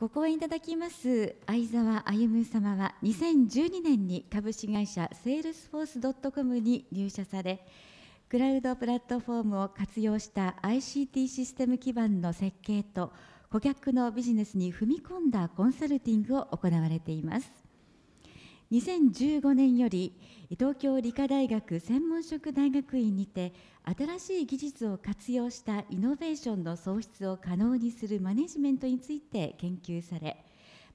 ご講演いただきます相沢歩様は2012年に株式会社セールスフォースドットコムに入社されクラウドプラットフォームを活用した ICT システム基盤の設計と顧客のビジネスに踏み込んだコンサルティングを行われています2015年より東京理科大学専門職大学院にて新しい技術を活用したイノベーションの創出を可能にするマネジメントについて研究され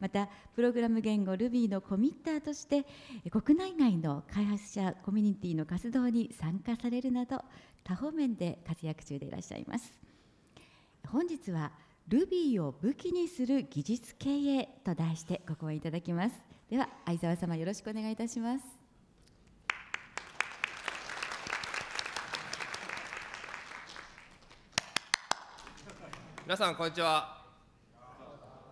またプログラム言語 Ruby のコミッターとして国内外の開発者コミュニティの活動に参加されるなど多方面で活躍中でいらっしゃいます本日は Ruby を武器にする技術経営と題してご講演いただきますでは相沢様よろしくお願いいたします皆さんこんにちは、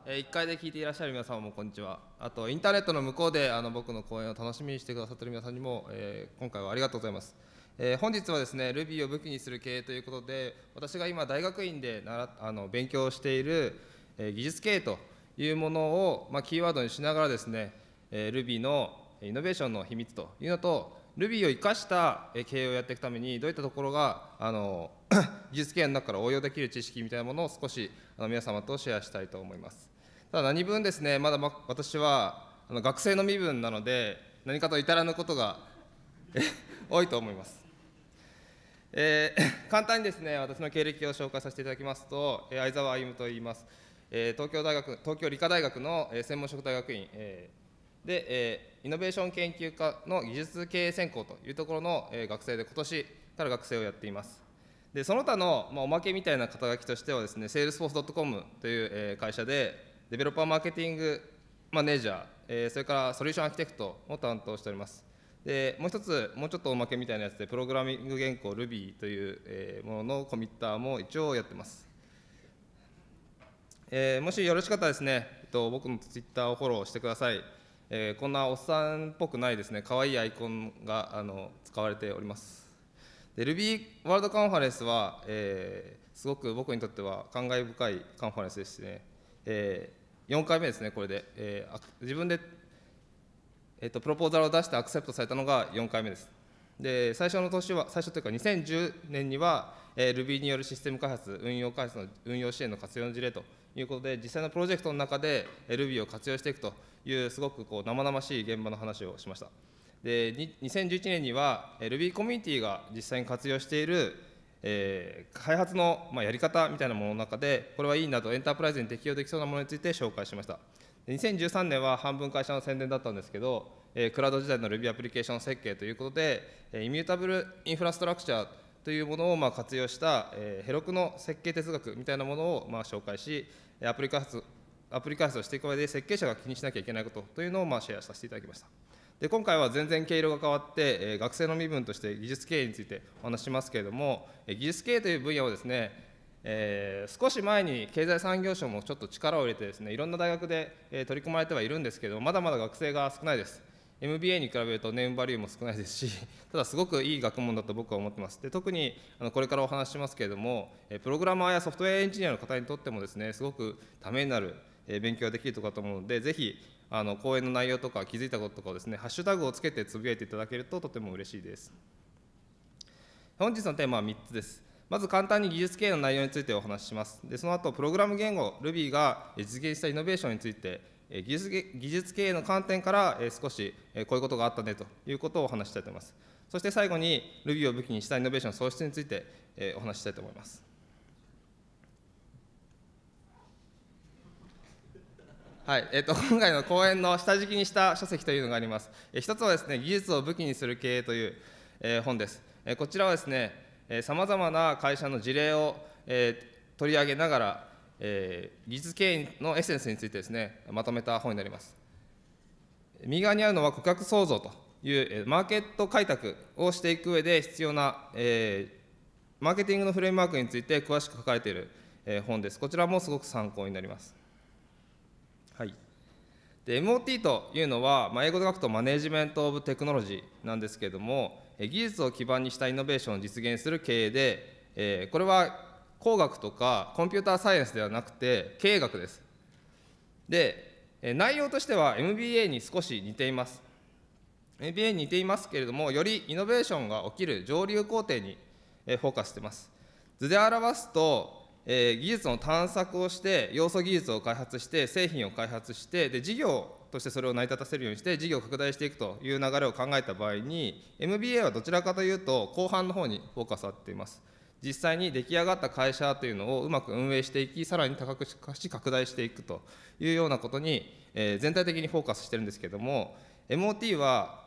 えー、1階で聞いていらっしゃる皆様もこんにちはあとインターネットの向こうであの僕の講演を楽しみにしてくださっている皆さんにも、えー、今回はありがとうございますえー、本日はですね Ruby を武器にする経営ということで私が今大学院でならあの勉強している、えー、技術経営というものを、まあ、キーワードにしながらですねえ Ruby のイノベーションの秘密というのと Ruby を生かした経営をやっていくためにどういったところがあの 技術経営の中から応用できる知識みたいなものを少しあの皆様とシェアしたいと思いますただ何分ですねまだま私はあの学生の身分なので何かと至らぬことが多いと思います、えー、簡単にですね私の経歴を紹介させていただきますと相沢歩と言います東京大学東京理科大学の専門職大学院、えで、えー、イノベーション研究科の技術経営専攻というところの、えー、学生で今年から学生をやっていますでその他の、まあ、おまけみたいな肩書きとしてはですね salesforce.com という、えー、会社でデベロッパーマーケティングマネージャー、えー、それからソリューションアーキテクトを担当しておりますでもう一つもうちょっとおまけみたいなやつでプログラミング原稿 Ruby という、えー、もののコミッターも一応やってますえー、もしよろしかったらですね、えっと、僕のツイッターをフォローしてください。えー、こんなおっさんっぽくないですね可愛いアイコンがあの使われておりますで Ruby ワールドカンファレンスは、えー、すごく僕にとっては感慨深いカンファレンスですね、えー、4回目ですねこれで、えー、自分で、えーと、プロポーザルを出してアクセプトされたのが4回目ですで最初の年は最初というか2010年には、えー、Ruby によるシステム開発運用開発の運用支援の活用の事例ということで実際のプロジェクトの中で、え Ruby を活用していくというすごくこう生々しい現場の話をしましたで2011年には Ruby コミュニティが実際に活用している、えー、開発の、まあ、やり方みたいなものの中でこれはいいなとエンタープライズに適用できそうなものについて紹介しました2013年は半分会社の宣伝だったんですけど、えー、クラウド時代の Ruby アプリケーション設計ということで、えー、イミュータブルインフラストラクチャーというものをまあ活用した、えー、ヘロクの設計哲学みたいなものをまあ紹介しアプリ開発アプリ開発をしていく上で設計者が気にしなきゃいけないことというのをまあシェアさせていただきました。で今回は全然経路が変わって、え学生の身分として技術経営についてお話しますけれども、え技術経営という分野をですね、えー、少し前に経済産業省もちょっと力を入れてですねいろんな大学で、え取り組まれてはいるんですけどまだまだ学生が少ないです MBA に比べるとネームバリューも少ないですし ただすごくいい学問だと僕は思ってますで特にあのこれからお話ししますけれどもプログラマーやソフトウェアエンジニアの方にとってもですねすごくためになるえ勉強ができるとかと思うのでぜひあの講演の内容とか気づいたこととかをですねハッシュタグをつけてつぶやいていただけるととても嬉しいです本日のテーマは3つですまず簡単に技術経営の内容についてお話ししますでその後プログラム言語 Ruby が実現したイノベーションについて技術技術経営の観点から少しこういうことがあったねということをお話ししたいと思いますそして最後に Ruby を武器にしたイノベーション創出についてお話ししたいと思いますはい、えっ、ー、と、今回の講演の下敷きにした書籍というのがあります。一つはですね、技術を武器にする経営という、えー、本です。えこちらはですね、さまざまな会社の事例を、えー、取り上げながら、えー、技術経営のエッセンスについてですね、まとめた本になります。右側にあるのは顧客創造という、えー、マーケット開拓をしていく上で必要な、えー、マーケティングのフレームワークについて詳しく書かれている、えー、本です。こちらもすごく参考になります。はい、で MOT というのは、まあ、英語で書くとマネジメント・オブ・テクノロジーなんですけれども技術を基盤にしたイノベーションを実現する経営で、えー、これは工学とかコンピューターサイエンスではなくて経営学ですで内容としては MBA に少し似ています MBA に似ていますけれどもよりイノベーションが起きる上流工程にフォーカスしてます図で表すとえー、技術の探索をして要素技術を開発して製品を開発してで事業としてそれを成り立たせるようにして事業を拡大していくという流れを考えた場合に MBA はどちらかというと後半の方にフォーカスをれてています実際に出来上がった会社というのをうまく運営していきさらに高くし拡大していくというようなことに、えー、全体的にフォーカスしてるんですけれども MOT は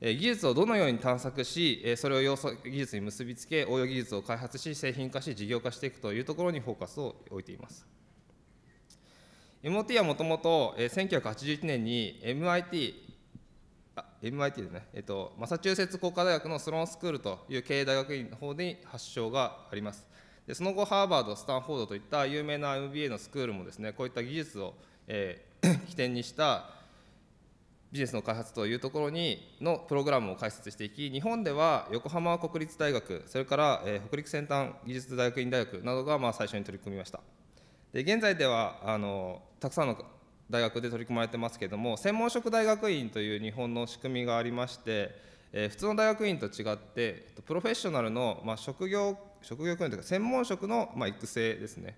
技術をどのように探索し、それを要素技術に結びつけ、応用技術を開発し、製品化し、事業化していくというところにフォーカスを置いています。MOT はもともと1981年に MIT、MIT でね、えっと、マサチューセッツ工科大学のスローンスクールという経営大学院の方に発祥があります。でその後、ハーバード、スタンフォードといった有名な MBA のスクールもですね、こういった技術を、えー、起点にしたビジネスの開発というところにのプログラムを開設していき日本では横浜国立大学それから、え北陸先端技術大学院大学などが、まあ、最初に取り組みましたで現在ではあのたくさんの大学で取り組まれてますけれども専門職大学院という日本の仕組みがありまして、えー、普通の大学院と違ってプロフェッショナルの、まあ、職業職業訓練というか専門職の、まあ、育成ですね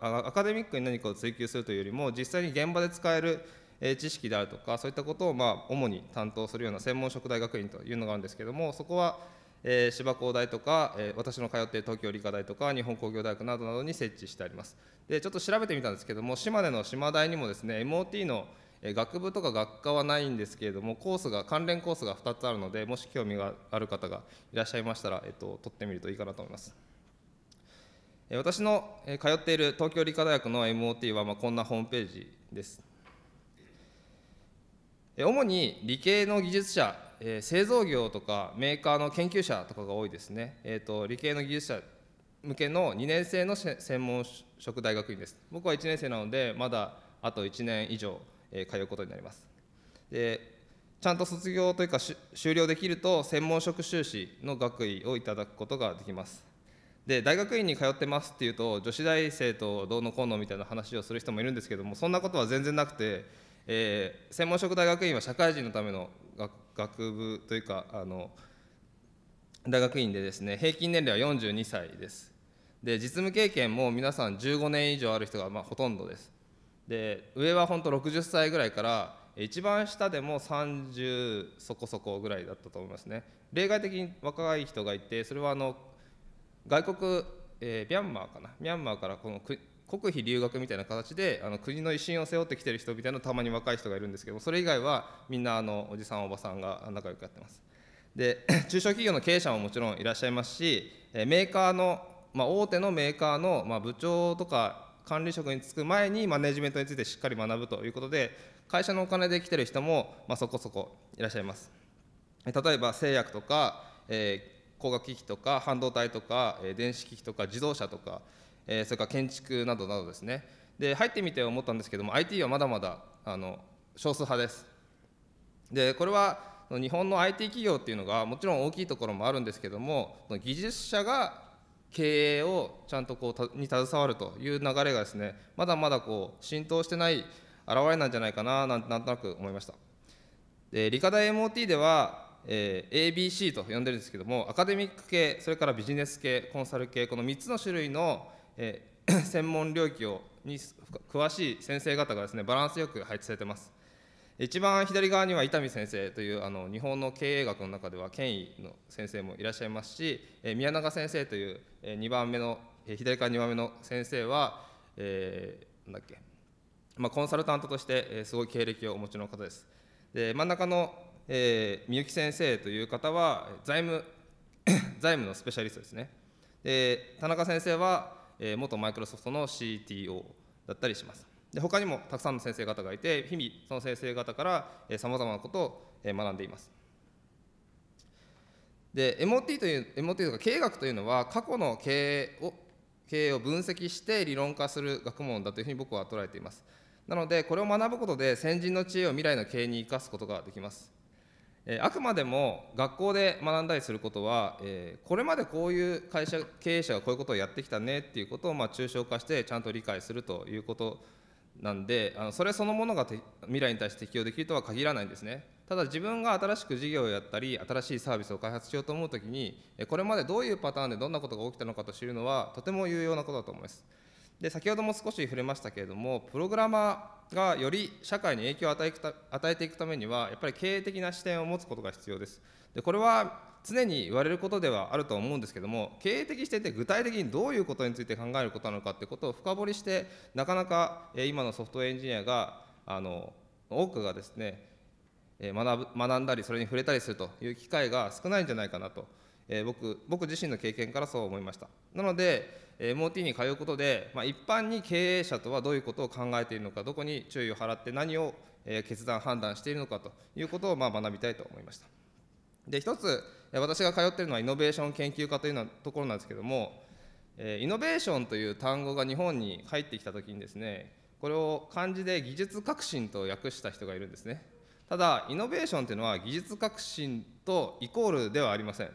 アカデミックに何かを追求するというよりも実際に現場で使えるえ知識であるとかそういったことをま主に担当するような専門職大学院というのがあるんですけどもそこはえ芝工大とか、え私の通っている東京理科大とか日本工業大学などなどに設置してありますでちょっと調べてみたんですけども島根の島大にもですね MOT の学部とか学科はないんですけれどもコースが関連コースが2つあるのでもし興味がある方がいらっしゃいましたら、えっと、取ってみるといいかなと思います。私の通っている東京理科大学の MOT は、まあ、こんなホームページです。主に理系の技術者、えー、製造業とかメーカーの研究者とかが多いですね、えーと、理系の技術者向けの2年生の専門職大学院です僕は1年生なのでまだあと1年以上、えー、通うことになりますでちゃんと卒業というか修了できると専門職修士の学位をいただくことができますで大学院に通ってますっていうと女子大生とどうのこうのみたいな話をする人もいるんですけどもそんなことは全然なくてえー、専門職大学院は社会人のための学部というかあの大学院でですね平均年齢は42歳ですで実務経験も皆さん15年以上ある人がまあほとんどですで上は本当60歳ぐらいから一番下でも30そこそこぐらいだったと思いますね例外的に若い人がいてそれはあの外国、えー、ミャンマーかなミャンマーからこの国費留学みたいな形であの国の威信を背負ってきてる人みたいなたまに若い人がいるんですけどそれ以外はみんなあのおじさんおばさんが仲良くやってますで 中小企業の経営者ももちろんいらっしゃいますしメーカーの、まあ、大手のメーカーの、まあ、部長とか管理職に就く前にマネジメントについてしっかり学ぶということで会社のお金で来てる人も、まあ、そこそこいらっしゃいます例えば製薬とか、えー、工学機器とか半導体とか、え電子機器とか自動車とかえー、それから建築などなどですねで入ってみて思ったんですけども IT はまだまだあの少数派ですでこれは日本の IT 企業っていうのがもちろん大きいところもあるんですけども技術者が経営をちゃんとこうに携わるという流れがですねまだまだこう浸透してない現れなんじゃないかななんなんとなく思いましたで理科大 MOT では、えー、ABC と呼んでるんですけどもアカデミック系それからビジネス系コンサル系この3つの種類のえー、専門領域をに詳しい先生方がですねバランスよく配置されてます一番左側には伊丹先生というあの日本の経営学の中では権威の先生もいらっしゃいますし、えー、宮永先生という、えー、2番目の、えー、左側2番目の先生は、えー、なんだっけ、まあ、コンサルタントとして、えー、すごい経歴をお持ちの方ですで真ん中の、えみゆき先生という方は財務 財務のスペシャリストですねで田中先生はえー、元マイクロソフトの CTO だったりします。で他にもたくさんの先生方がいて日々その先生方からさまざまなことを学んでいます。で MOT という MOT というか経営学というのは過去の経営を経営を分析して理論化する学問だというふうに僕は捉えています。なのでこれを学ぶことで先人の知恵を未来の経営に生かすことができます。えあくまでも学校で学んだりすることは、えこれまでこういう会社経営者がこういうことをやってきたねっていうことをま抽象化してちゃんと理解するということなんであのそれそのものが未来に対して適用できるとは限らないんですねただ自分が新しく事業をやったり新しいサービスを開発しようと思う時にこれまでどういうパターンでどんなことが起きたのかと知るのはとても有用なことだと思いますで先ほども少し触れましたけれどもプログラマーがより社会に影響を与え与えていくためにはやっぱり経営的な視点を持つことが必要ですでこれは常に言われることではあると思うんですけども経営的視点って具体的にどういうことについて考えることなのかってことを深掘りしてなかなか今のソフトウェアエンジニアがあの多くがですね学ぶ学んだりそれに触れたりするという機会が少ないんじゃないかなと、え僕僕自身の経験からそう思いましたなので MOT に通うことで、まあ、一般に経営者とはどういうことを考えているのか、どこに注意を払って何を決断、判断しているのかということをまあ学びたいと思いました。で、一つ、私が通っているのはイノベーション研究家というところなんですけども、イノベーションという単語が日本に入ってきたときにですね、これを漢字で技術革新と訳した人がいるんですね。ただ、イノベーションというのは技術革新とイコールではありません。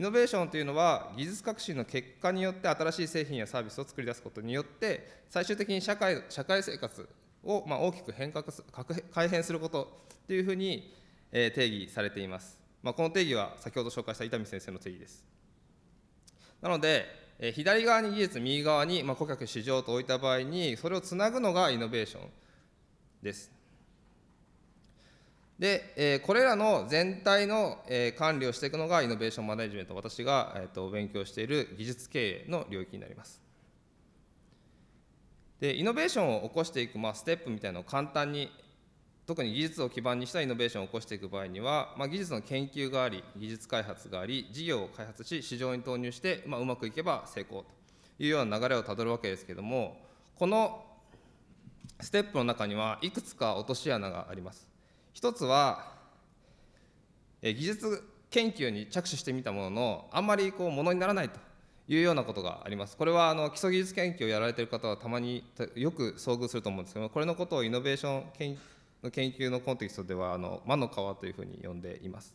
イノベーションというのは技術革新の結果によって新しい製品やサービスを作り出すことによって最終的に社会社会生活をま大きく変革改変することというふうに定義されています、まあ、この定義は先ほど紹介した伊丹先生の定義ですなので左側に技術右側に顧客市場と置いた場合にそれをつなぐのがイノベーションですで、えー、これらの全体の、えー、管理をしていくのがイノベーションマネジメント私が、えーと、勉強している技術経営の領域になりますでイノベーションを起こしていく、まあ、ステップみたいなのを簡単に特に技術を基盤にしたイノベーションを起こしていく場合には、まあ、技術の研究があり技術開発があり事業を開発し市場に投入して、まあ、うまくいけば成功というような流れをたどるわけですけれどもこのステップの中にはいくつか落とし穴があります一つは、え技術研究に着手してみたもののあんまりこうものにならないというようなことがありますこれはあの基礎技術研究をやられてる方はたまによく遭遇すると思うんですけどこれのことをイノベーション研の研究のコンテキストではあの魔の川というふうに呼んでいます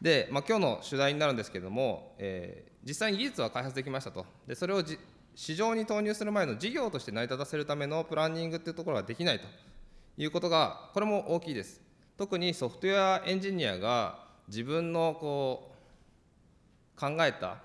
で、まあ、今日の主題になるんですけれども、えー、実際に技術は開発できましたとでそれを市場に投入する前の事業として成り立たせるためのプランニングっていうところができないということがこれも大きいです特にソフトウェアエンジニアが自分のこう考えた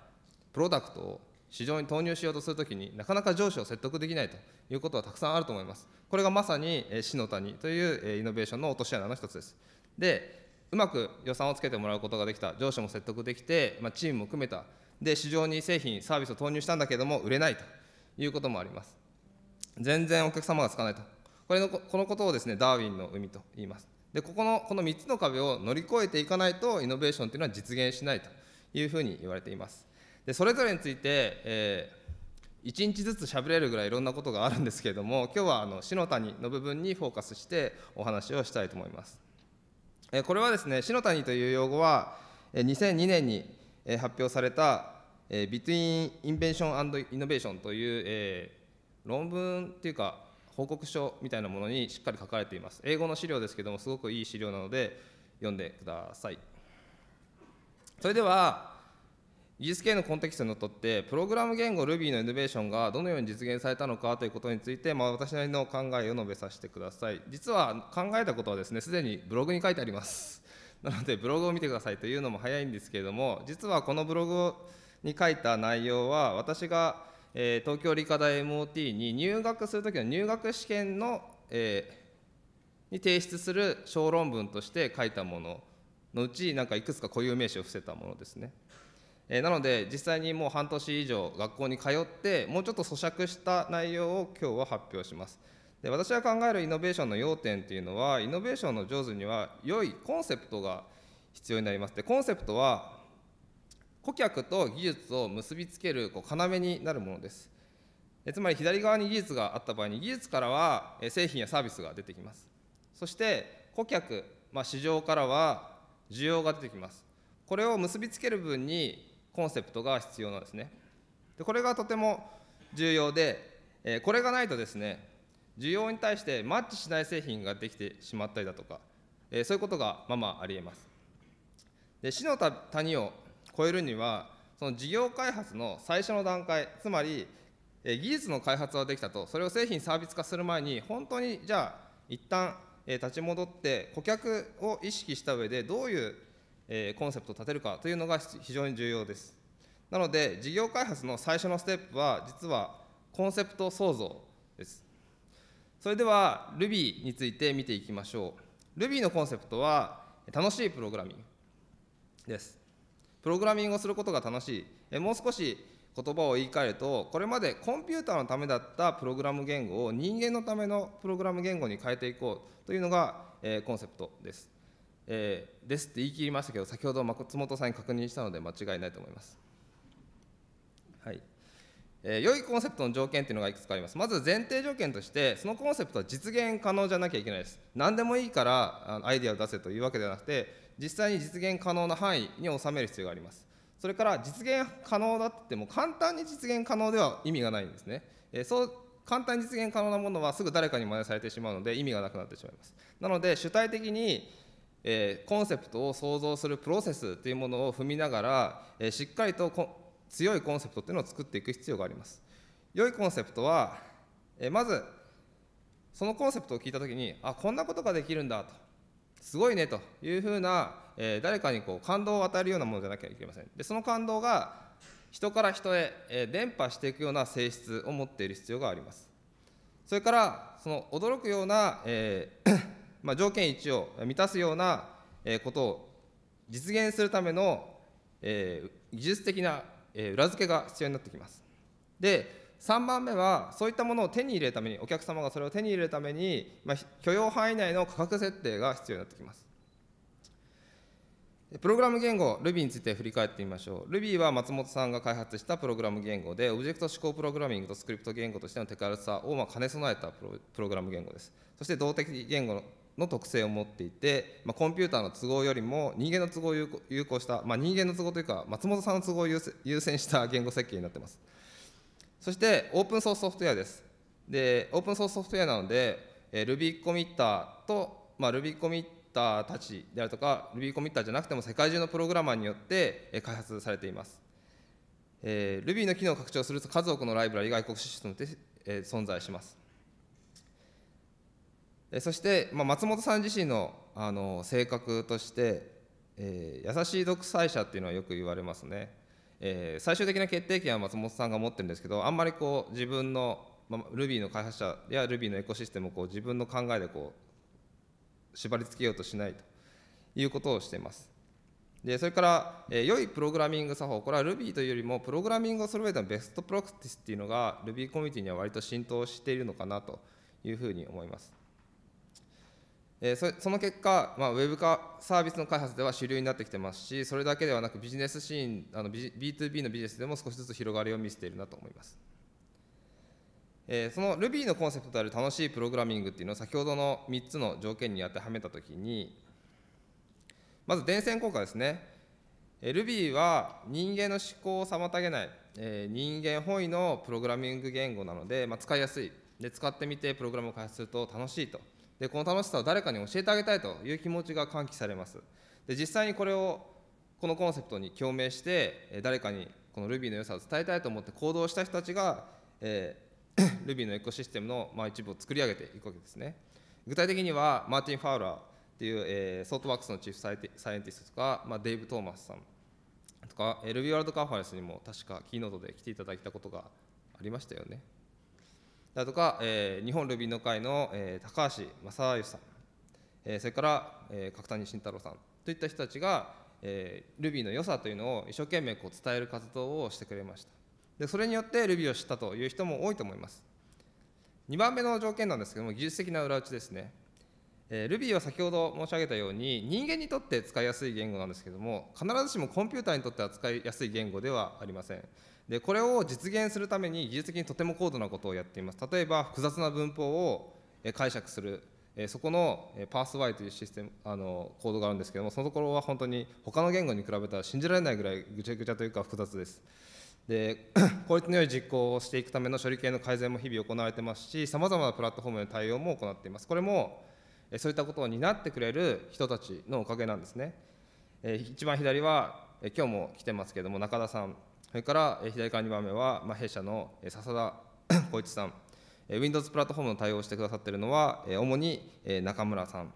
プロダクトを市場に投入しようとするときになかなか上司を説得できないということはたくさんあると思いますこれがまさに死の谷というイノベーションの落とし穴の一つですでうまく予算をつけてもらうことができた上司も説得できて、まあ、チームも含めたで市場に製品サービスを投入したんだけども売れないということもあります全然お客様がつかないとこれのこのことをですねダーウィンの海と言いますでここのこの3つの壁を乗り越えていかないとイノベーションというのは実現しないというふうに言われていますでそれぞれについて、えー、1日ずつしゃべれるぐらいいろんなことがあるんですけれども今日はあの篠谷の部分にフォーカスしてお話をしたいと思います、えー、これはですね篠谷という用語は2002年に発表された「Between Invention and Innovation」という、えー、論文というか報告書みたいなものにしっかり書かれています。英語の資料ですけども、すごくいい資料なので、読んでください。それでは、技術系のコンテキストにのっとって、プログラム言語 Ruby のイノベーションがどのように実現されたのかということについて、まあ、私なりの考えを述べさせてください。実は考えたことはですね、すでにブログに書いてあります。なので、ブログを見てくださいというのも早いんですけれども、実はこのブログに書いた内容は、私がえー、東京理科大 MOT に入学するときの入学試験の、えー、に提出する小論文として書いたもののうちなんかいくつか固有名詞を伏せたものですね、えー、なので実際にもう半年以上学校に通ってもうちょっと咀嚼した内容を今日は発表しますで私が考えるイノベーションの要点っていうのはイノベーションの上手には良いコンセプトが必要になりますでコンセプトは顧客と技術を結びつけるこう要になるものですつまり左側に技術があった場合に技術からは製品やサービスが出てきますそして顧客、まあ、市場からは需要が出てきますこれを結びつける分にコンセプトが必要なんですねでこれがとても重要でこれがないとですね需要に対してマッチしない製品ができてしまったりだとかそういうことがまあまあありえますで死の谷を超えるにはその事業開発の最初の段階つまり技術の開発はできたとそれを製品サービス化する前に本当にじゃあ一旦立ち戻って顧客を意識した上でどういうコンセプトを立てるかというのが非常に重要ですなので事業開発の最初のステップは実はコンセプト創造ですそれでは Ruby について見ていきましょう Ruby のコンセプトは楽しいプログラミングですプログラミングをすることが楽しい、えもう少し言葉を言い換えるとこれまでコンピューターのためだったプログラム言語を人間のためのプログラム言語に変えていこうというのが、えー、コンセプトです、えー、ですって言い切りましたけど先ほど松本さんに確認したので間違いないと思いますはいえー、良いコンセプトの条件というのがいくつかありますまず前提条件としてそのコンセプトは実現可能じゃなきゃいけないです何でもいいからアイデアを出せというわけではなくて実際に実現可能な範囲に収める必要があります。それから実現可能だって言っても簡単に実現可能では意味がないんですね。えそう簡単に実現可能なものはすぐ誰かに真似されてしまうので意味がなくなってしまいます。なので主体的にえコンセプトを創造するプロセスというものを踏みながら、えしっかりと強いコンセプトというのを作っていく必要があります。良いコンセプトは、えまずそのコンセプトを聞いた時にあこんなことができるんだとすごいねというふうな、えー、誰かにこう感動を与えるようなものじゃなきゃいけませんでその感動が人から人へ、えー、伝播していくような性質を持っている必要がありますそれからその驚くような、えー まあ、条件1を満たすような、えことを実現するための、えー、技術的な、え裏付けが必要になってきますで3番目はそういったものを手に入れるためにお客様がそれを手に入れるために、まあ、許容範囲内の価格設定が必要になってきますプログラム言語 Ruby について振り返ってみましょう Ruby は松本さんが開発したプログラム言語でオブジェクト指向プログラミングとスクリプト言語としての手軽さをま兼ね備えたプログラム言語ですそして動的言語の特性を持っていて、まあ、コンピューターの都合よりも人間の都合を有効した、まあ、人間の都合というか松本さんの都合を優先した言語設計になってますそしてオープンソースソフトウェアです。で、オープンソースソフトウェアなので、え Ruby コミッターと、まあ、Ruby コミッターたちであるとか、Ruby コミッターじゃなくても世界中のプログラマーによって開発されています。えー、Ruby の機能を拡張すると数多くのライブラリが外国システムで、えー、存在します。えそして、まあ、松本さん自身のあの性格として、えー、優しい独裁者っていうのはよく言われますね。えー、最終的な決定権は松本さんが持ってるんですけどあんまりこう自分の、まあ、Ruby の開発者や Ruby のエコシステムをこう自分の考えでこう縛り付けようとしないということをしています。でそれから、えー、良いプログラミング作法これは Ruby というよりもプログラミングを揃えたベストプロクティスっていうのが Ruby コミュニティには割と浸透しているのかなというふうに思います。えその結果、まあ、ウェブ化サービスの開発では主流になってきてますし、それだけではなくビジネスシーン、あの B2B のビジネスでも少しずつ広がりを見せているなと思います。えー、その Ruby のコンセプトである楽しいプログラミングっていうのを先ほどの3つの条件に当てはめたときに、まず伝染効果ですね。え Ruby は人間の思考を妨げない、えー、人間本位のプログラミング言語なので、まあ、使いやすいで。使ってみてプログラムを開発すると楽しいと。でこの楽しさを誰かに教えてあげたいという気持ちが喚起されますで実際にこれをこのコンセプトに共鳴して誰かにこの Ruby の良さを伝えたいと思って行動した人たちが、えー、Ruby のエコシステムの、まあ、一部を作り上げていくわけですね具体的にはマーティン・ファウラーっていう、えー、ソートワークスのチーフサイエンティストとか、まあ、デイブ・トーマスさんとか Ruby ワールドカンファレンスにも確かキーノートで来ていただいたことがありましたよねだとか、えー、日本ルビーの会の、えー、高橋正義さん、えー、それから、えー、角谷慎太郎さんといった人たちが、えー、ルビーの良さというのを一生懸命こう伝える活動をしてくれましたでそれによってルビーを知ったという人も多いと思います2番目の条件なんですけども技術的な裏打ちですね、えー、Ruby は先ほど申し上げたように人間にとって使いやすい言語なんですけども必ずしもコンピューターにとっては使いやすい言語ではありませんでこれを実現するために技術的にとても高度なことをやっています例えば複雑な文法を解釈するそこのパース Y というシステムあのコードがあるんですけどもそのところは本当に他の言語に比べたら信じられないぐらいぐちゃぐちゃというか複雑ですで 効率の良い実行をしていくための処理系の改善も日々行われてますしさまざまなプラットフォームへの対応も行っていますこれもそういったことを担ってくれる人たちのおかげなんですね一番左は今日も来てますけども中田さんそれから、え左から2番目は、まあ、弊社の、え笹田 光一さん、え Windows プラットフォームの対応してくださっているのは、え主に、え中村さん、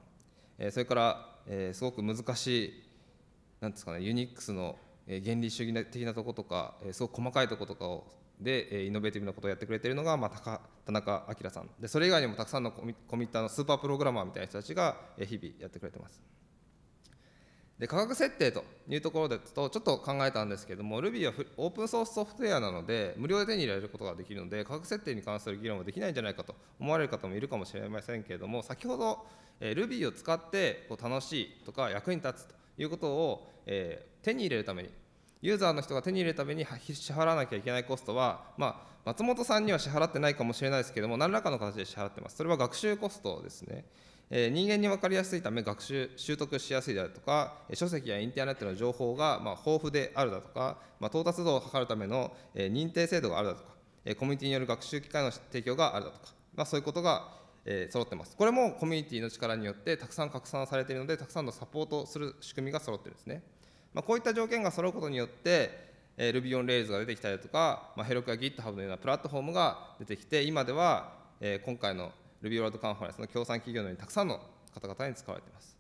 えそれから、えすごく難しい、なんですかね、ニックスの原理主義的なとことか、すごく細かいとことかをでイノベーティブなことをやってくれているのが、まあ、田中明さんでそれ以外にもたくさんのコミッターのスーパープログラマーみたいな人たちが日々やってくれてます。で価格設定というところですとちょっと考えたんですけども Ruby はオープンソースソフトウェアなので無料で手に入れることができるので価格設定に関する議論はできないんじゃないかと思われる方もいるかもしれませんけれども先ほど Ruby を使ってこう楽しいとか役に立つということを手に入れるためにユーザーの人が手に入れるために支払わなきゃいけないコストは、まあ、松本さんには支払ってないかもしれないですけれども何らかの形で支払ってますそれは学習コストですねえ人間に分かりやすいため学習習得しやすいであるとか書籍やインターネットの情報がま豊富であるだとか、ま到達度を測るための認定制度があるだとかコミュニティによる学習機会の提供があるだとか、まそういうことが揃ってますこれもコミュニティの力によってたくさん拡散されているのでたくさんのサポートする仕組みが揃ってるんですね、まこういった条件が揃うことによってえ Ruby on Rails が出てきたりだとか、まあ、ヘロクや GitHub のようなプラットフォームが出てきて、今では、え今回の Ruby World カンファレンスの協賛企業のようにたくさんの方々に使われています。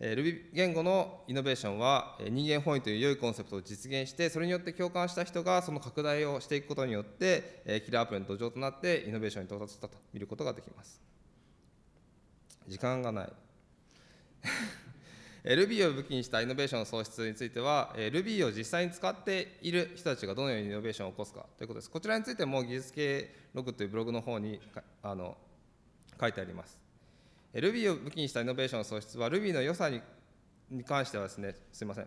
Ruby 言語のイノベーションは人間本位という良いコンセプトを実現してそれによって共感した人がその拡大をしていくことによってキラーアプリの土壌となってイノベーションに到達したと見ることができます時間がない Ruby を武器にしたイノベーションの創出については Ruby を実際に使っている人たちがどのようにイノベーションを起こすかということですこちらについても技術系ログというブログの方にあの書いてあります。Ruby を武器にしたイノベーションの創出は Ruby の良さに関してはですね、すみません。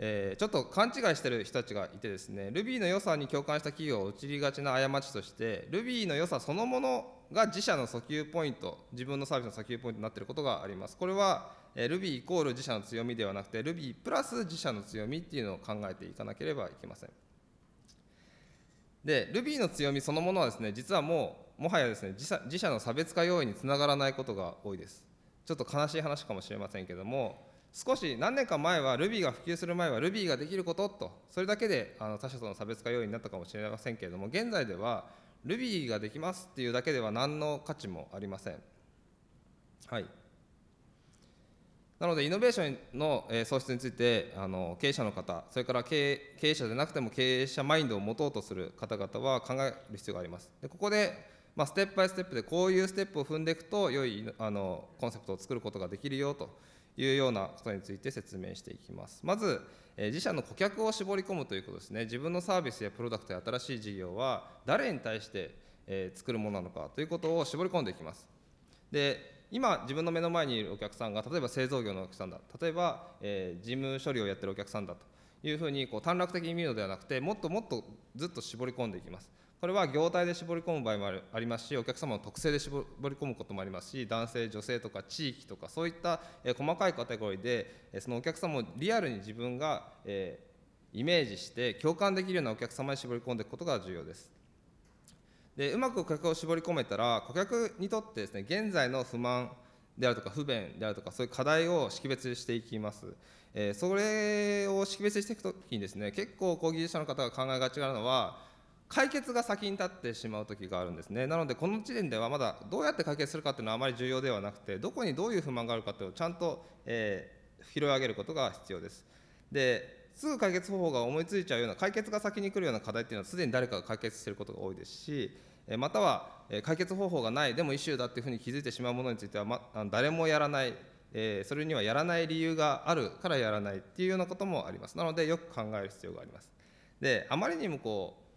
えー、ちょっと勘違いしてる人たちがいてですね Ruby の良さに共感した企業を陥りがちな過ちとして Ruby の良さそのものが自社の訴求ポイント自分のサービスの訴求ポイントになっていることがありますこれは、えー、Ruby イコール自社の強みではなくて Ruby プラス自社の強みっていうのを考えていかなければいけませんで Ruby の強みそのものはですね実はもうもはやですね自社自社の差別化要因につながらないことが多いですちょっと悲しい話かもしれませんけども少し何年か前は Ruby が普及する前は Ruby ができることとそれだけであの他社との差別化要因になったかもしれませんけれども現在では Ruby ができますっていうだけでは何の価値もありませんはいなのでイノベーションの創出についてあの経営者の方それから経営者でなくても経営者マインドを持とうとする方々は考える必要がありますでここでまあ、ステップバイステップでこういうステップを踏んでいくと良いあのコンセプトを作ることができるよというようなことについて説明していきますまず、え自社の顧客を絞り込むということですね自分のサービスやプロダクトや新しい事業は誰に対して、え作るものなのかということを絞り込んでいきますで今自分の目の前にいるお客さんが例えば製造業のお客さんだ例えば、えー、事務処理をやってるお客さんだというふうにこう短絡的に見るのではなくてもっともっとずっと絞り込んでいきますこれは業態で絞り込む場合もありますしお客様の特性で絞り込むこともありますし男性女性とか地域とかそういった細かいカテゴリーでそのお客様をリアルに自分がイメージして共感できるようなお客様に絞り込んでいくことが重要です。でうまく顧客を絞り込めたら顧客にとってですね現在の不満であるとか不便であるとかそういう課題を識別していきます。えそれを識別していくときにですね結構こう技術者の方が考えがちなのは解決が先に立ってしまう時があるんですねなのでこの時点ではまだどうやって解決するかっていうのはあまり重要ではなくてどこにどういう不満があるかというのをちゃんと、えー、拾い上げることが必要ですですぐ解決方法が思いついちゃうような解決が先に来るような課題っていうのはすでに誰かが解決していることが多いですしまたは解決方法がないでもイシューだっていうふうに気づいてしまうものについては、ま、誰もやらない、えー、それにはやらない理由があるからやらないっていうようなこともありますなのでよく考える必要がありますであまりにもこう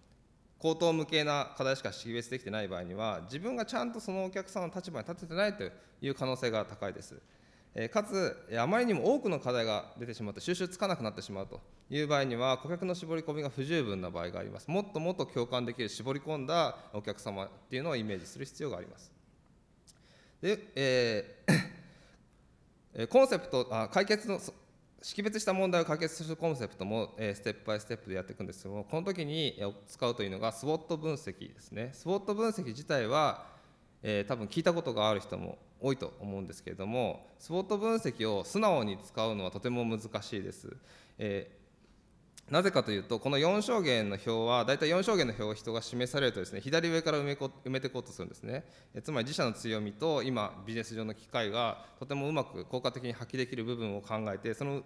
口頭無形な課題しか識別できてない場合には、自分がちゃんとそのお客さんの立場に立ててないという可能性が高いです。えかつ、あまりにも多くの課題が出てしまって、収集つかなくなってしまうという場合には、顧客の絞り込みが不十分な場合があります。もっともっと共感できる、絞り込んだお客様っていうのをイメージする必要があります。でえー コンセプトあ解決の識別した問題を解決するコンセプトも、えー、ステップバイステップでやっていくんですけどもこの時に使うというのが SWOT 分析ですね SWOT 分析自体は、えー、多分聞いたことがある人も多いと思うんですけれども SWOT 分析を素直に使うのはとても難しいです、えーなぜかというと、この4象限の表は、大体4象限の表を人が示されるとですね、左上から埋めこ埋めていこうとするんですね。えつまり自社の強みと、今、ビジネス上の機会がとてもうまく効果的に発揮できる部分を考えて、その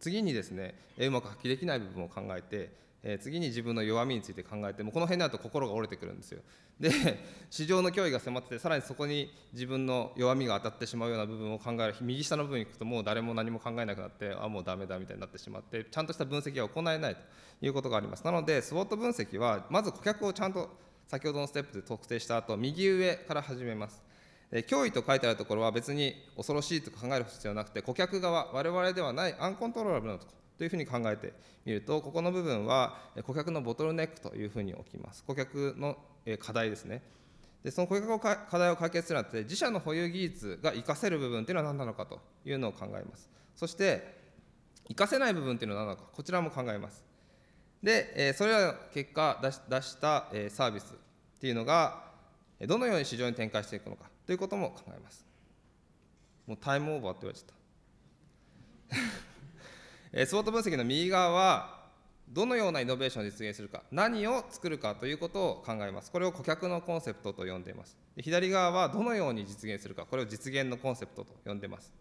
次にですね、うまく発揮できない部分を考えて、え次に自分の弱みについて考えてもこの辺になると心が折れてくるんですよで 市場の脅威が迫っててさらにそこに自分の弱みが当たってしまうような部分を考える右下の部分に行くともう誰も何も考えなくなってあもうダメだみたいになってしまってちゃんとした分析が行えないということがありますなので SWOT 分析はまず顧客をちゃんと先ほどのステップで特定した後右上から始めます脅威と書いてあるところは別に恐ろしいと考える必要はなくて顧客側我々ではないアンコントローラブなとこというふうに考えてみると、ここの部分は顧客のボトルネックというふうに置きます。顧客の課題ですね。でその顧客の課題を解決するのあって、自社の保有技術が活かせる部分というのは何なのかというのを考えます。そして、活かせない部分というのは何なのか、こちらも考えます。で、それらの結果出したサービスというのが、どのように市場に展開していくのかということも考えます。もうタイムオーバーって言われちゃった。えー、SWOT 分析の右側はどのようなイノベーションを実現するか何を作るかということを考えますこれを顧客のコンセプトと呼んでいます左側はどのように実現するかこれを実現のコンセプトと呼んでいます、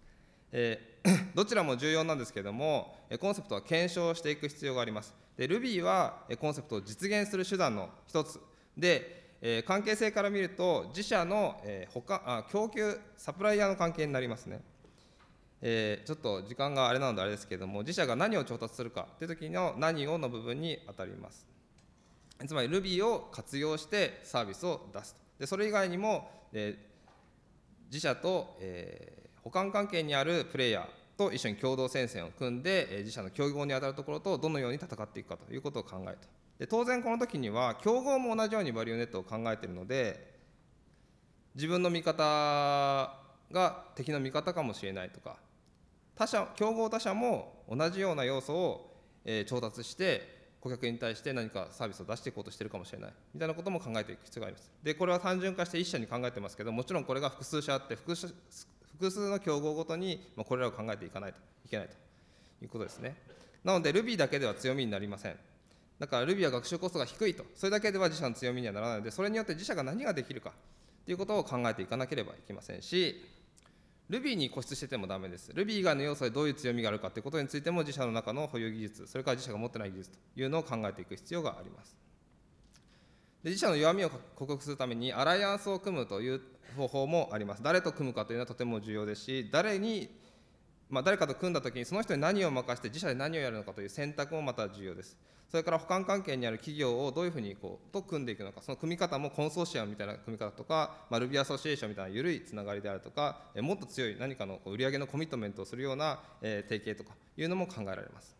えー、どちらも重要なんですけれどもコンセプトは検証していく必要がありますで Ruby はコンセプトを実現する手段の一つでえ関係性から見ると自社の、えー、他あ供給サプライヤーの関係になりますねえー、ちょっと時間があれなのであれですけれども自社が何を調達するかという時の何をの部分に当たりますつまり Ruby を活用してサービスを出すとでそれ以外にも、えー、自社と、えー、保管関係にあるプレイヤーと一緒に共同戦線を組んで、え自社の競合に当たるところとどのように戦っていくかということを考えるとで当然この時には競合も同じようにバリューネットを考えているので自分の味方が敵の味方かもしれないとか他社競合他社も同じような要素を、えー、調達して顧客に対して何かサービスを出していこうとしてるかもしれないみたいなことも考えていく必要がありますでこれは単純化して1社に考えてますけどもちろんこれが複数社あって複数の競合ごとに、まあ、これらを考えていかないといけないということですねなので Ruby だけでは強みになりませんだから Ruby は学習コストが低いとそれだけでは自社の強みにはならないのでそれによって自社が何ができるかということを考えていかなければいけませんし Ruby に固執しててもダメです。Ruby 以外の要素でどういう強みがあるかということについても自社の中の保有技術、それから自社が持ってない技術というのを考えていく必要があります。で自社の弱みを克服するためにアライアンスを組むという方法もあります。誰と組むかというのはとても重要ですし、誰にまあ、誰かと組んだ時にその人に何を任せて自社で何をやるのかという選択もまた重要ですそれから保管関係にある企業をどういうふうにこうと組んでいくのかその組み方もコンソーシアムみたいな組み方とか、まあ、Ruby アソシエーションみたいな緩いつながりであるとかもっと強い何かの売り上げのコミットメントをするような、えー、提携とかいうのも考えられます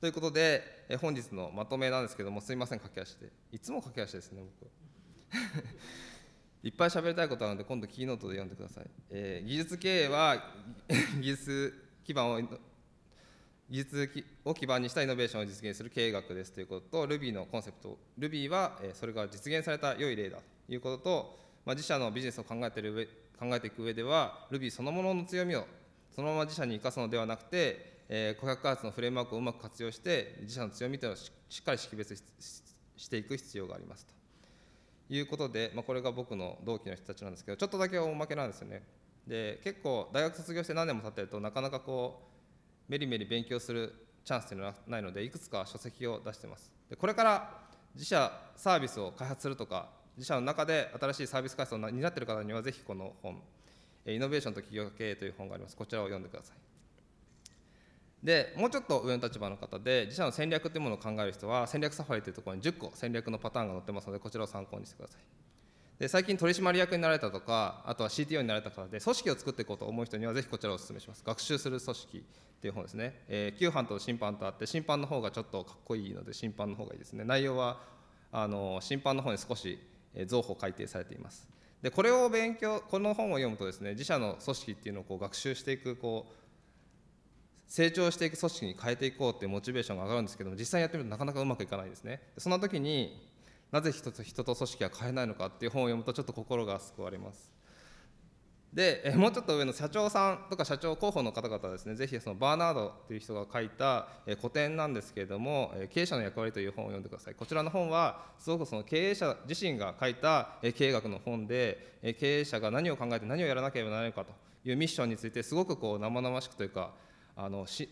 ということで、え本日のまとめなんですけどもすみません駆け足でいつも駆け足ですね僕いっぱい喋りたいことあるので今度キーノートで読んでください、えー、技術経営は 技術基盤を技術を基盤にしたイノベーションを実現する経営学ですということと Ruby のコンセプト Ruby はそれが実現された良い例だということと、まあ、自社のビジネスを考えてる上考えていく上では Ruby そのものの強みをそのまま自社に生かすのではなくて、えー、顧客開発のフレームワークをうまく活用して自社の強みというのをしっかり識別していく必要がありますと。いうことで、まあ、これが僕の同期の人たちなんですけどちょっとだけおまけなんですよねで結構大学卒業して何年も経ってるとなかなかこうメリメリ勉強するチャンスというのはないのでいくつか書籍を出してますでこれから自社サービスを開発するとか自社の中で新しいサービス開発を担っている方にはぜひこの本「イノベーションと企業経営」という本がありますこちらを読んでくださいでもうちょっと上の立場の方で自社の戦略というものを考える人は戦略サファリというところに10個戦略のパターンが載ってますのでこちらを参考にしてくださいで最近取締役になられたとかあとは CTO になられた方で組織を作っていこうと思う人にはぜひこちらをお勧めします学習する組織っていう本ですね、えー、旧版と審判とあって審判の方がちょっとかっこいいので審判の方がいいですね内容はあの審判の方に少し増補改定されていますでこれを勉強この本を読むとですね自社の組織っていうのをこう学習していくこう成長していく組織に変えていこうっていうモチベーションが上がるんですけども実際やってみるとなかなかうまくいかないですねそんな時になぜ人と人と組織は変えないのかっていう本を読むとちょっと心が救われますでもうちょっと上の社長さんとか社長候補の方々ですねぜひそのバーナードという人が書いた古典なんですけれども経営者の役割という本を読んでくださいこちらの本はすごくその経営者自身が書いた経営学の本で経営者が何を考えて何をやらなければならないかというミッションについてすごくこう生々しくというかあのし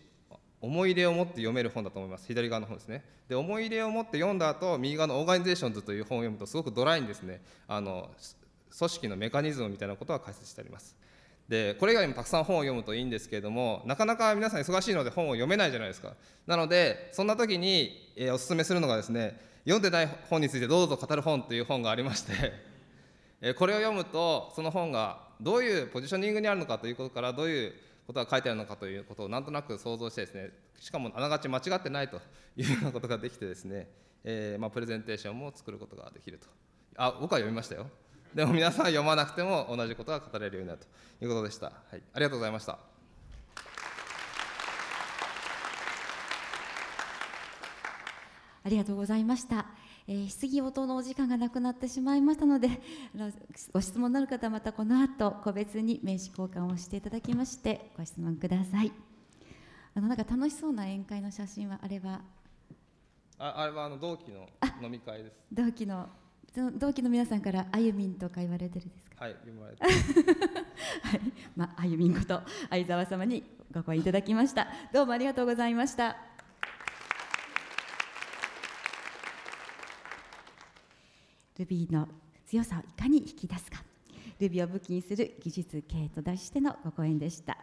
思い入れを持って読める本だと思います左側の本ですねで思い入れを持って読んだ後右側の「オーガニゼーションズ」という本を読むとすごくドライにですねあの組織のメカニズムみたいなことは解説してありますでこれ以外にもたくさん本を読むといいんですけれどもなかなか皆さん忙しいので本を読めないじゃないですかなのでそんな時に、えー、お勧めするのがですね読んでない本についてどうぞ語る本という本がありましてえこれを読むとその本がどういうポジショニングにあるのかということからどういうことが書いてあるのかということをなんとなく想像してですねしかもあながち間違ってないというようなことができてですね、えー、まあ、プレゼンテーションも作ることができるとあ僕は読みましたよでも皆さん読まなくても同じことが語れるようになるということでした、はい、ありがとうございましたありがとうございました。えー、質疑応答のお時間がなくなってしまいましたので ご質問のある方はまたこの後個別に名刺交換をしていただきましてご質問くださいあのなんか楽しそうな宴会の写真はあればああれはあの同期の飲み会です同期の同期の皆さんからあゆみんとか言われてるですかはい はいまあ、あゆみんこと相沢様にご講演いただきましたどうもありがとうございましたルビーの強さをいかに引き出すかルビーを武器にする技術系と題してのご講演でした。